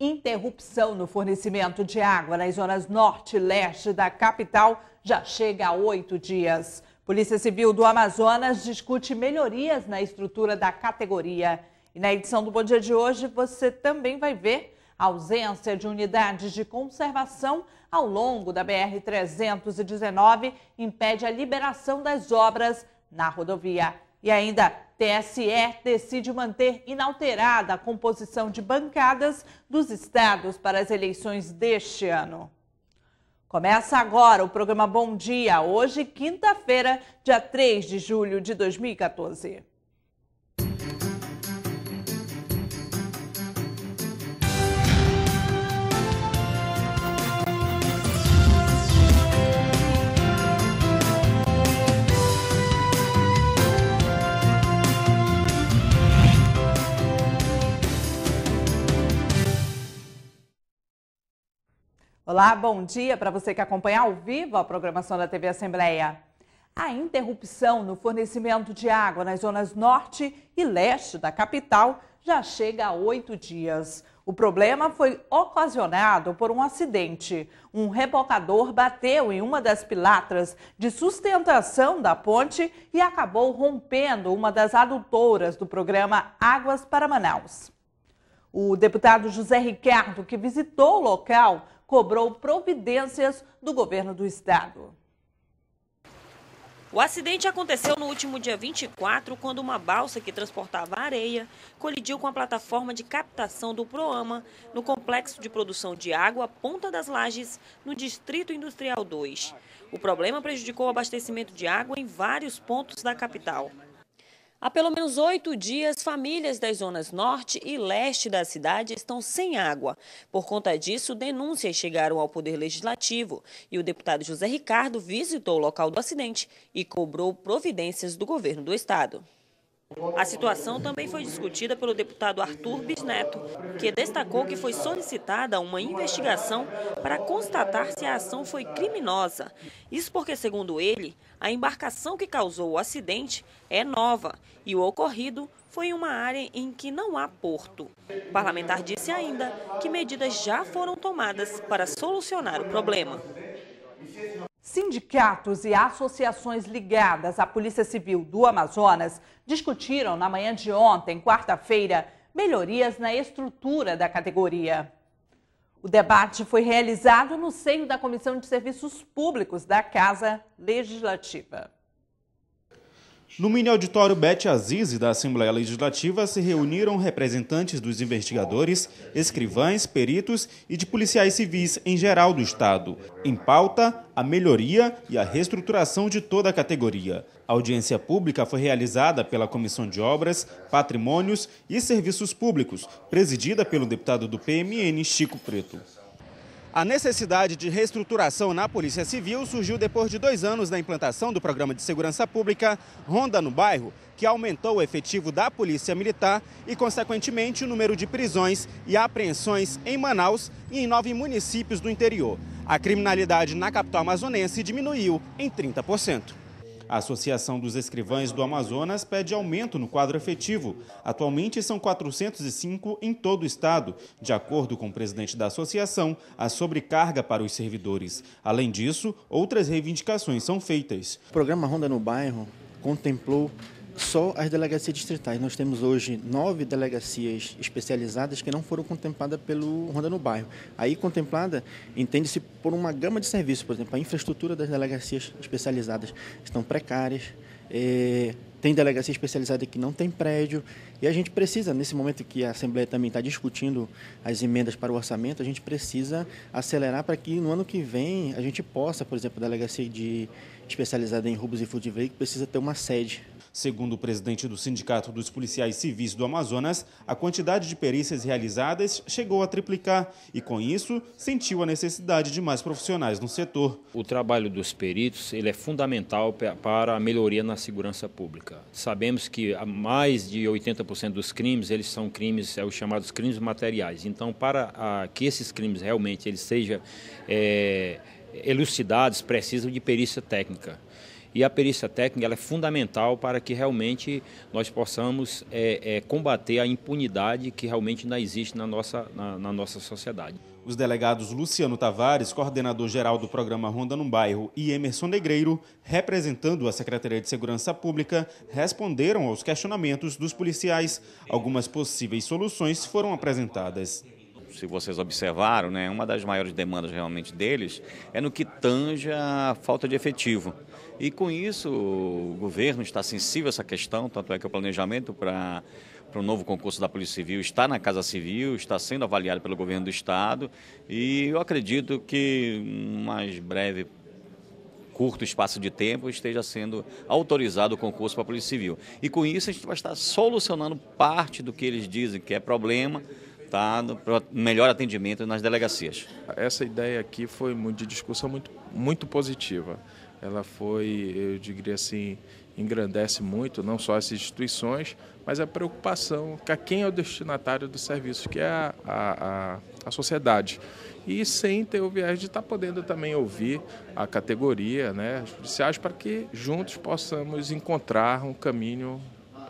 interrupção no fornecimento de água nas zonas norte e leste da capital já chega a oito dias. Polícia Civil do Amazonas discute melhorias na estrutura da categoria. E na edição do Bom Dia de hoje você também vai ver a ausência de unidades de conservação ao longo da BR-319 impede a liberação das obras na rodovia. E ainda, TSE decide manter inalterada a composição de bancadas dos estados para as eleições deste ano. Começa agora o programa Bom Dia, hoje, quinta-feira, dia 3 de julho de 2014. Olá, bom dia para você que acompanha ao vivo a programação da TV Assembleia. A interrupção no fornecimento de água nas zonas norte e leste da capital já chega a oito dias. O problema foi ocasionado por um acidente. Um rebocador bateu em uma das pilatras de sustentação da ponte e acabou rompendo uma das adutoras do programa Águas para Manaus. O deputado José Ricardo, que visitou o local, cobrou providências do governo do estado. O acidente aconteceu no último dia 24, quando uma balsa que transportava areia colidiu com a plataforma de captação do Proama no complexo de produção de água Ponta das Lages, no Distrito Industrial 2. O problema prejudicou o abastecimento de água em vários pontos da capital. Há pelo menos oito dias, famílias das zonas norte e leste da cidade estão sem água. Por conta disso, denúncias chegaram ao Poder Legislativo e o deputado José Ricardo visitou o local do acidente e cobrou providências do governo do estado. A situação também foi discutida pelo deputado Arthur Bisneto, que destacou que foi solicitada uma investigação para constatar se a ação foi criminosa. Isso porque, segundo ele, a embarcação que causou o acidente é nova e o ocorrido foi em uma área em que não há porto. O parlamentar disse ainda que medidas já foram tomadas para solucionar o problema. Sindicatos e associações ligadas à Polícia Civil do Amazonas discutiram na manhã de ontem, quarta-feira, melhorias na estrutura da categoria. O debate foi realizado no seio da Comissão de Serviços Públicos da Casa Legislativa. No mini auditório Bete Aziz da Assembleia Legislativa se reuniram representantes dos investigadores, escrivães, peritos e de policiais civis em geral do Estado. Em pauta, a melhoria e a reestruturação de toda a categoria. A audiência pública foi realizada pela Comissão de Obras, Patrimônios e Serviços Públicos, presidida pelo deputado do PMN Chico Preto. A necessidade de reestruturação na Polícia Civil surgiu depois de dois anos da implantação do programa de segurança pública Ronda no Bairro, que aumentou o efetivo da Polícia Militar e, consequentemente, o número de prisões e apreensões em Manaus e em nove municípios do interior. A criminalidade na capital amazonense diminuiu em 30%. A Associação dos Escrivães do Amazonas pede aumento no quadro efetivo. Atualmente são 405 em todo o estado. De acordo com o presidente da associação, a sobrecarga para os servidores. Além disso, outras reivindicações são feitas. O programa Ronda no Bairro contemplou só as delegacias distritais. Nós temos hoje nove delegacias especializadas que não foram contempladas pelo Ronda no Bairro. Aí, contemplada, entende-se por uma gama de serviços. Por exemplo, a infraestrutura das delegacias especializadas estão precárias, é, tem delegacia especializada que não tem prédio. E a gente precisa, nesse momento que a Assembleia também está discutindo as emendas para o orçamento, a gente precisa acelerar para que no ano que vem a gente possa, por exemplo, a delegacia de especializada em roubos e furto de precisa ter uma sede. Segundo o presidente do Sindicato dos Policiais Civis do Amazonas, a quantidade de perícias realizadas chegou a triplicar e, com isso, sentiu a necessidade de mais profissionais no setor. O trabalho dos peritos ele é fundamental para a melhoria na segurança pública. Sabemos que mais de 80% dos crimes, eles são crimes, é os chamados crimes materiais. Então, para a, ah, que esses crimes realmente eles sejam é, elucidados, precisam de perícia técnica. E a perícia técnica é fundamental para que realmente nós possamos é, é, combater a impunidade que realmente ainda existe na nossa, na, na nossa sociedade. Os delegados Luciano Tavares, coordenador-geral do programa Ronda no Bairro, e Emerson Negreiro, representando a Secretaria de Segurança Pública, responderam aos questionamentos dos policiais. Algumas possíveis soluções foram apresentadas se vocês observaram, né, uma das maiores demandas realmente deles é no que tange a falta de efetivo. E com isso o governo está sensível a essa questão, tanto é que o planejamento para para o novo concurso da Polícia Civil está na Casa Civil, está sendo avaliado pelo governo do Estado e eu acredito que mais breve curto espaço de tempo esteja sendo autorizado o concurso para a Polícia Civil. E com isso a gente vai estar solucionando parte do que eles dizem que é problema, tá, para melhor atendimento nas delegacias. Essa ideia aqui foi de discussão muito, muito positiva. Ela foi, eu diria assim, engrandece muito não só as instituições, mas a preocupação com quem é o destinatário do serviço, que é a, a, a sociedade. E sem ter o viés de estar tá podendo também ouvir a categoria, né, os policiais, para que juntos possamos encontrar um caminho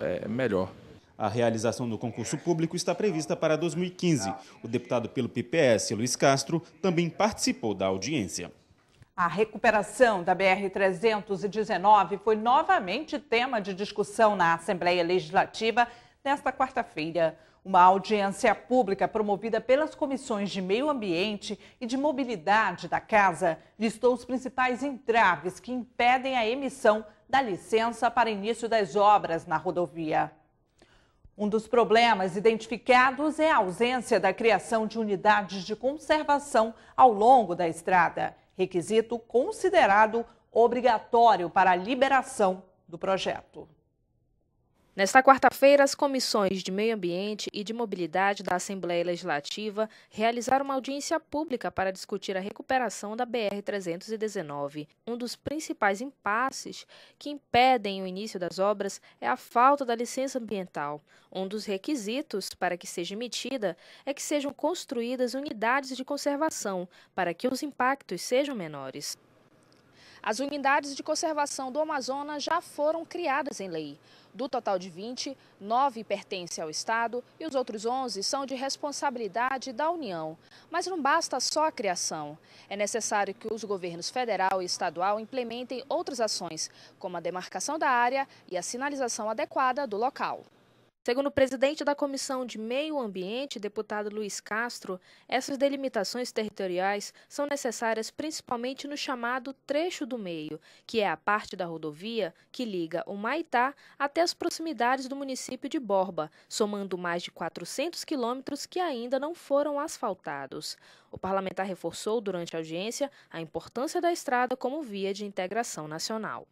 é, melhor. A realização do concurso público está prevista para 2015. O deputado pelo PPS, Luiz Castro, também participou da audiência. A recuperação da BR-319 foi novamente tema de discussão na Assembleia Legislativa nesta quarta-feira. Uma audiência pública promovida pelas comissões de Meio Ambiente e de Mobilidade da Casa listou os principais entraves que impedem a emissão da licença para início das obras na rodovia. Um dos problemas identificados é a ausência da criação de unidades de conservação ao longo da estrada requisito considerado obrigatório para a liberação do projeto. Nesta quarta-feira, as comissões de Meio Ambiente e de Mobilidade da Assembleia Legislativa realizaram uma audiência pública para discutir a recuperação da BR-319. Um dos principais impasses que impedem o início das obras é a falta da licença ambiental. Um dos requisitos para que seja emitida é que sejam construídas unidades de conservação para que os impactos sejam menores. As unidades de conservação do Amazonas já foram criadas em lei. Do total de 20, 9 pertencem ao Estado e os outros 11 são de responsabilidade da União. Mas não basta só a criação. É necessário que os governos federal e estadual implementem outras ações, como a demarcação da área e a sinalização adequada do local. Segundo o presidente da Comissão de Meio Ambiente, deputado Luiz Castro, essas delimitações territoriais são necessárias principalmente no chamado trecho do meio, que é a parte da rodovia que liga o Maitá até as proximidades do município de Borba, somando mais de 400 quilômetros que ainda não foram asfaltados. O parlamentar reforçou durante a audiência a importância da estrada como via de integração nacional.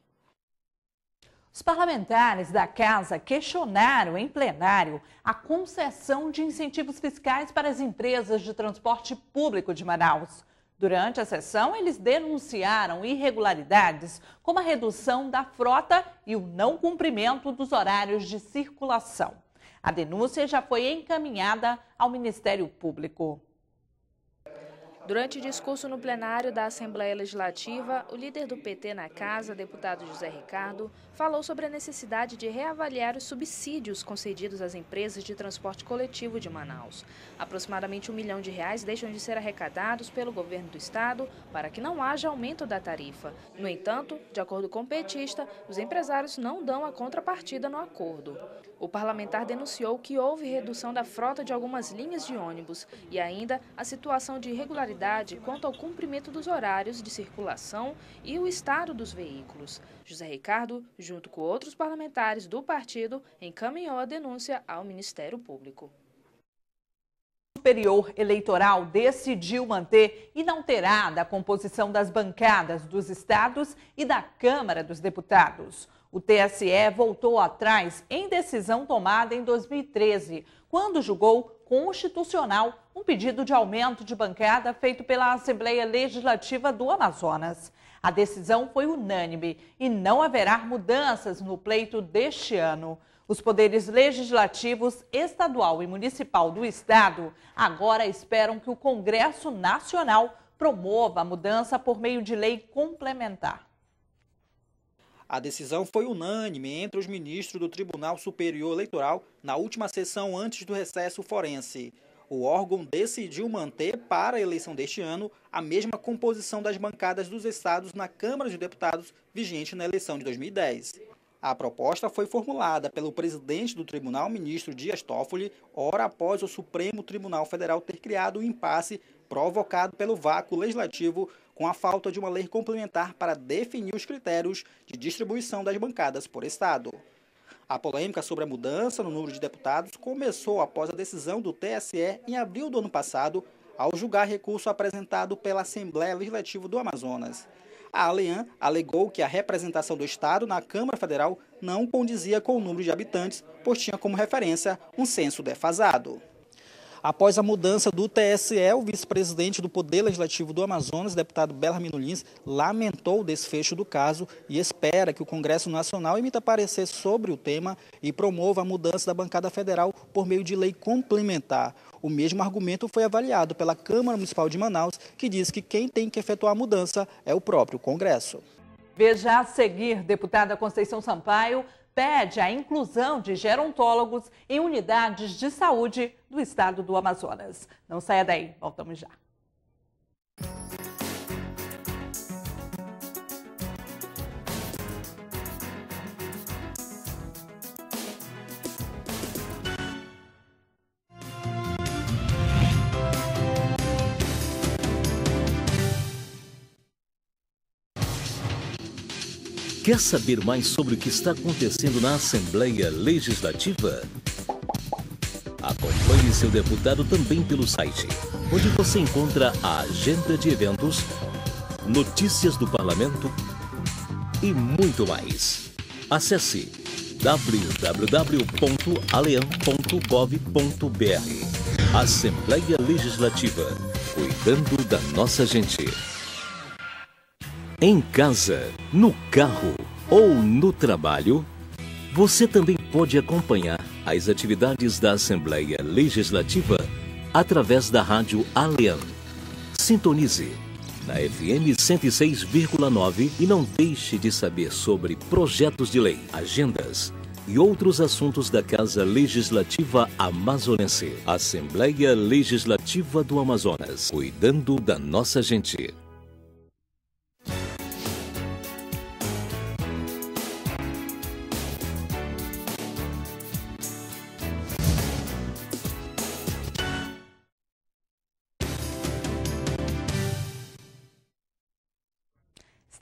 Os parlamentares da casa questionaram em plenário a concessão de incentivos fiscais para as empresas de transporte público de Manaus. Durante a sessão, eles denunciaram irregularidades, como a redução da frota e o não cumprimento dos horários de circulação. A denúncia já foi encaminhada ao Ministério Público. Durante o discurso no plenário da Assembleia Legislativa, o líder do PT na casa, deputado José Ricardo, falou sobre a necessidade de reavaliar os subsídios concedidos às empresas de transporte coletivo de Manaus. Aproximadamente um milhão de reais deixam de ser arrecadados pelo governo do estado para que não haja aumento da tarifa. No entanto, de acordo com o petista, os empresários não dão a contrapartida no acordo. O parlamentar denunciou que houve redução da frota de algumas linhas de ônibus e ainda a situação de irregularidade quanto ao cumprimento dos horários de circulação e o estado dos veículos. José Ricardo, junto com outros parlamentares do partido, encaminhou a denúncia ao Ministério Público. O Superior Eleitoral decidiu manter inalterada a composição das bancadas dos estados e da Câmara dos Deputados. O TSE voltou atrás em decisão tomada em 2013, quando julgou constitucional um pedido de aumento de bancada feito pela Assembleia Legislativa do Amazonas. A decisão foi unânime e não haverá mudanças no pleito deste ano. Os poderes legislativos estadual e municipal do estado agora esperam que o Congresso Nacional promova a mudança por meio de lei complementar. A decisão foi unânime entre os ministros do Tribunal Superior Eleitoral na última sessão antes do recesso forense. O órgão decidiu manter para a eleição deste ano a mesma composição das bancadas dos estados na Câmara de Deputados vigente na eleição de 2010. A proposta foi formulada pelo presidente do tribunal, ministro Dias Toffoli, hora após o Supremo Tribunal Federal ter criado o um impasse provocado pelo vácuo legislativo com a falta de uma lei complementar para definir os critérios de distribuição das bancadas por Estado. A polêmica sobre a mudança no número de deputados começou após a decisão do TSE em abril do ano passado, ao julgar recurso apresentado pela Assembleia Legislativa do Amazonas. A Alean alegou que a representação do Estado na Câmara Federal não condizia com o número de habitantes, pois tinha como referência um censo defasado. Após a mudança do TSE, o vice-presidente do Poder Legislativo do Amazonas, deputado Belarmino Lins, lamentou o desfecho do caso e espera que o Congresso Nacional emita parecer sobre o tema e promova a mudança da bancada federal por meio de lei complementar. O mesmo argumento foi avaliado pela Câmara Municipal de Manaus, que diz que quem tem que efetuar a mudança é o próprio Congresso. Veja a seguir, deputada Conceição Sampaio pede a inclusão de gerontólogos em unidades de saúde do estado do Amazonas. Não saia daí, voltamos já. Quer saber mais sobre o que está acontecendo na Assembleia Legislativa? Acompanhe seu deputado também pelo site, onde você encontra a agenda de eventos, notícias do parlamento e muito mais. Acesse www.alean.gov.br Assembleia Legislativa, cuidando da nossa gente. Em casa, no carro ou no trabalho, você também pode acompanhar as atividades da Assembleia Legislativa através da Rádio Alean. Sintonize na FM 106,9 e não deixe de saber sobre projetos de lei, agendas e outros assuntos da Casa Legislativa Amazonense. Assembleia Legislativa do Amazonas, cuidando da nossa gente.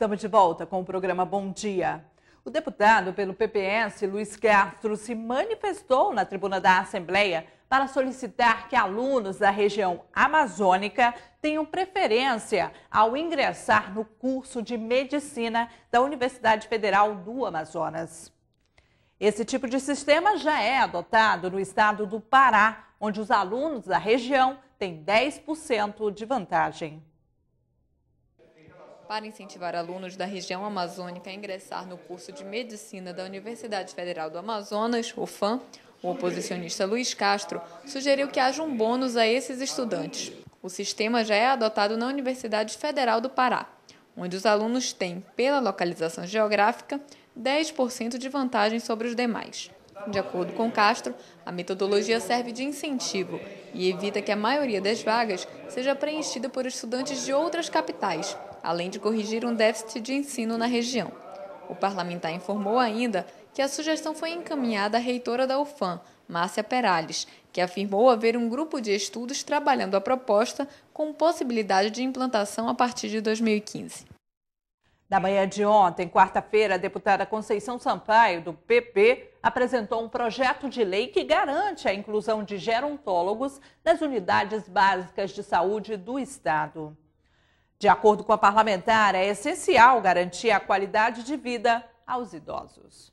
Estamos de volta com o programa Bom Dia. O deputado pelo PPS, Luiz Castro, se manifestou na tribuna da Assembleia para solicitar que alunos da região amazônica tenham preferência ao ingressar no curso de medicina da Universidade Federal do Amazonas. Esse tipo de sistema já é adotado no estado do Pará, onde os alunos da região têm 10% de vantagem para incentivar alunos da região amazônica a ingressar no curso de medicina da Universidade Federal do Amazonas, UFAM, o oposicionista Luiz Castro sugeriu que haja um bônus a esses estudantes. O sistema já é adotado na Universidade Federal do Pará, onde os alunos têm, pela localização geográfica, 10% de vantagem sobre os demais. De acordo com Castro, a metodologia serve de incentivo e evita que a maioria das vagas seja preenchida por estudantes de outras capitais, além de corrigir um déficit de ensino na região. O parlamentar informou ainda que a sugestão foi encaminhada à reitora da UFAM, Márcia Perales, que afirmou haver um grupo de estudos trabalhando a proposta com possibilidade de implantação a partir de 2015. Na manhã de ontem, quarta-feira, a deputada Conceição Sampaio, do PP, apresentou um projeto de lei que garante a inclusão de gerontólogos nas unidades básicas de saúde do Estado. De acordo com a parlamentar, é essencial garantir a qualidade de vida aos idosos.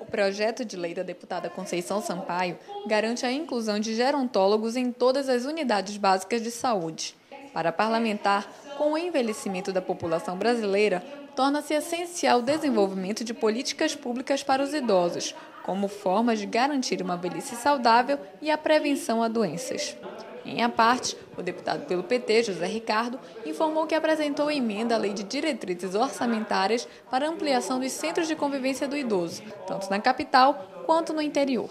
O projeto de lei da deputada Conceição Sampaio garante a inclusão de gerontólogos em todas as unidades básicas de saúde. Para a parlamentar, com o envelhecimento da população brasileira, torna-se essencial o desenvolvimento de políticas públicas para os idosos, como formas de garantir uma velhice saudável e a prevenção a doenças. Em a parte, o deputado pelo PT, José Ricardo, informou que apresentou emenda à Lei de Diretrizes Orçamentárias para ampliação dos centros de convivência do idoso, tanto na capital quanto no interior.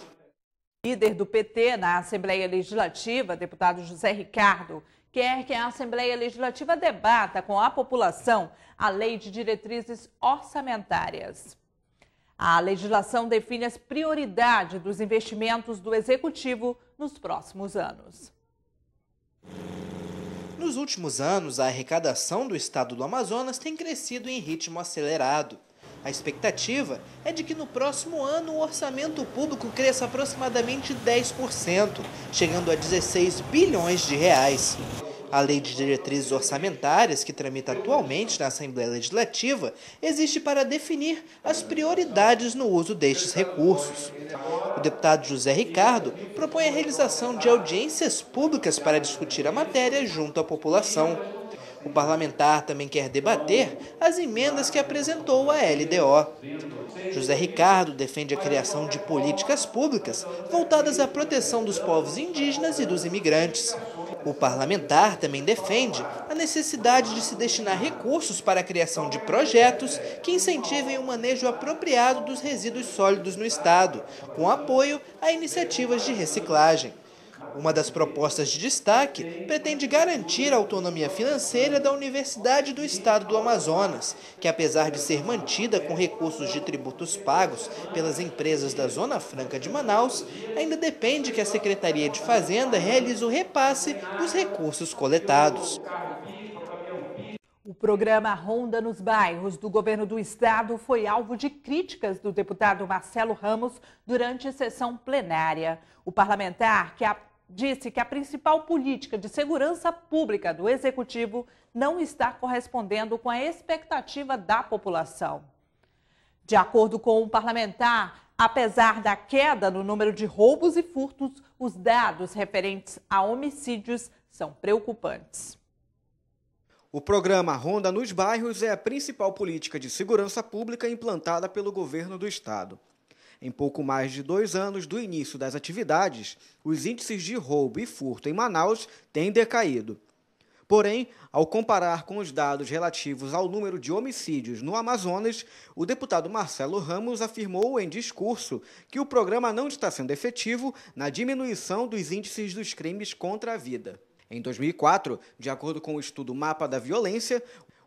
Líder do PT na Assembleia Legislativa, deputado José Ricardo, quer que a Assembleia Legislativa debata com a população a Lei de Diretrizes Orçamentárias. A legislação define as prioridades dos investimentos do Executivo nos próximos anos. Nos últimos anos, a arrecadação do estado do Amazonas tem crescido em ritmo acelerado. A expectativa é de que no próximo ano o orçamento público cresça aproximadamente 10%, chegando a 16 bilhões de reais. A Lei de Diretrizes Orçamentárias, que tramita atualmente na Assembleia Legislativa, existe para definir as prioridades no uso destes recursos. O deputado José Ricardo propõe a realização de audiências públicas para discutir a matéria junto à população. O parlamentar também quer debater as emendas que apresentou à LDO. José Ricardo defende a criação de políticas públicas voltadas à proteção dos povos indígenas e dos imigrantes. O parlamentar também defende a necessidade de se destinar recursos para a criação de projetos que incentivem o manejo apropriado dos resíduos sólidos no Estado, com apoio a iniciativas de reciclagem. Uma das propostas de destaque pretende garantir a autonomia financeira da Universidade do Estado do Amazonas, que apesar de ser mantida com recursos de tributos pagos pelas empresas da Zona Franca de Manaus, ainda depende que a Secretaria de Fazenda realize o repasse dos recursos coletados. O programa Ronda nos Bairros do governo do estado foi alvo de críticas do deputado Marcelo Ramos durante sessão plenária. O parlamentar que a disse que a principal política de segurança pública do executivo não está correspondendo com a expectativa da população. De acordo com um parlamentar, apesar da queda no número de roubos e furtos, os dados referentes a homicídios são preocupantes. O programa Ronda nos Bairros é a principal política de segurança pública implantada pelo governo do estado. Em pouco mais de dois anos do início das atividades, os índices de roubo e furto em Manaus têm decaído. Porém, ao comparar com os dados relativos ao número de homicídios no Amazonas, o deputado Marcelo Ramos afirmou em discurso que o programa não está sendo efetivo na diminuição dos índices dos crimes contra a vida. Em 2004, de acordo com o estudo Mapa da Violência,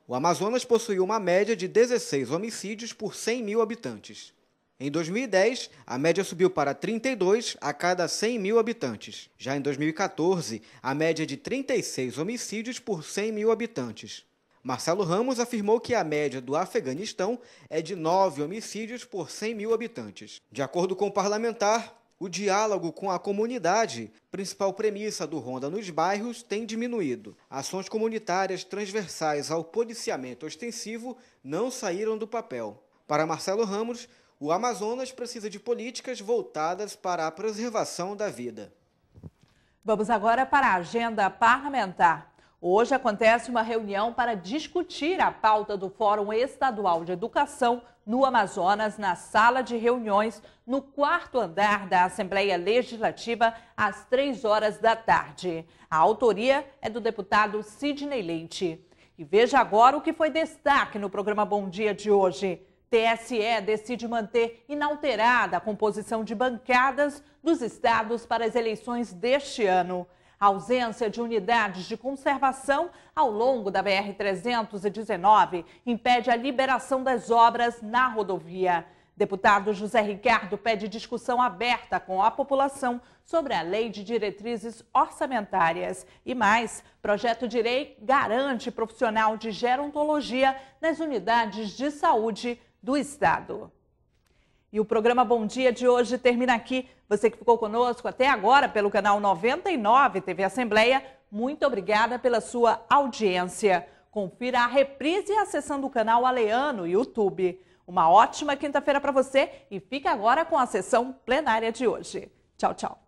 o Amazonas possuía uma média de 16 homicídios por 100 mil habitantes. Em 2010, a média subiu para 32 a cada 100 mil habitantes. Já em 2014, a média de 36 homicídios por 100 mil habitantes. Marcelo Ramos afirmou que a média do Afeganistão é de 9 homicídios por 100 mil habitantes. De acordo com o parlamentar, o diálogo com a comunidade, principal premissa do Ronda nos bairros, tem diminuído. Ações comunitárias transversais ao policiamento ostensivo não saíram do papel. Para Marcelo Ramos, o Amazonas precisa de políticas voltadas para a preservação da vida. Vamos agora para a agenda parlamentar. Hoje acontece uma reunião para discutir a pauta do Fórum Estadual de Educação no Amazonas, na sala de reuniões, no quarto andar da Assembleia Legislativa, às três horas da tarde. A autoria é do deputado Sidney Leite. E veja agora o que foi destaque no programa Bom Dia de hoje. TSE decide manter inalterada a composição de bancadas dos estados para as eleições deste ano. A ausência de unidades de conservação ao longo da BR-319 impede a liberação das obras na rodovia. Deputado José Ricardo pede discussão aberta com a população sobre a lei de diretrizes orçamentárias. E mais, projeto de lei garante profissional de gerontologia nas unidades de saúde do Estado. E o programa Bom Dia de hoje termina aqui. Você que ficou conosco até agora pelo canal 99 TV Assembleia, muito obrigada pela sua audiência. Confira a reprise acessando o canal Aleano YouTube. Uma ótima quinta-feira para você e fica agora com a sessão plenária de hoje. Tchau, tchau.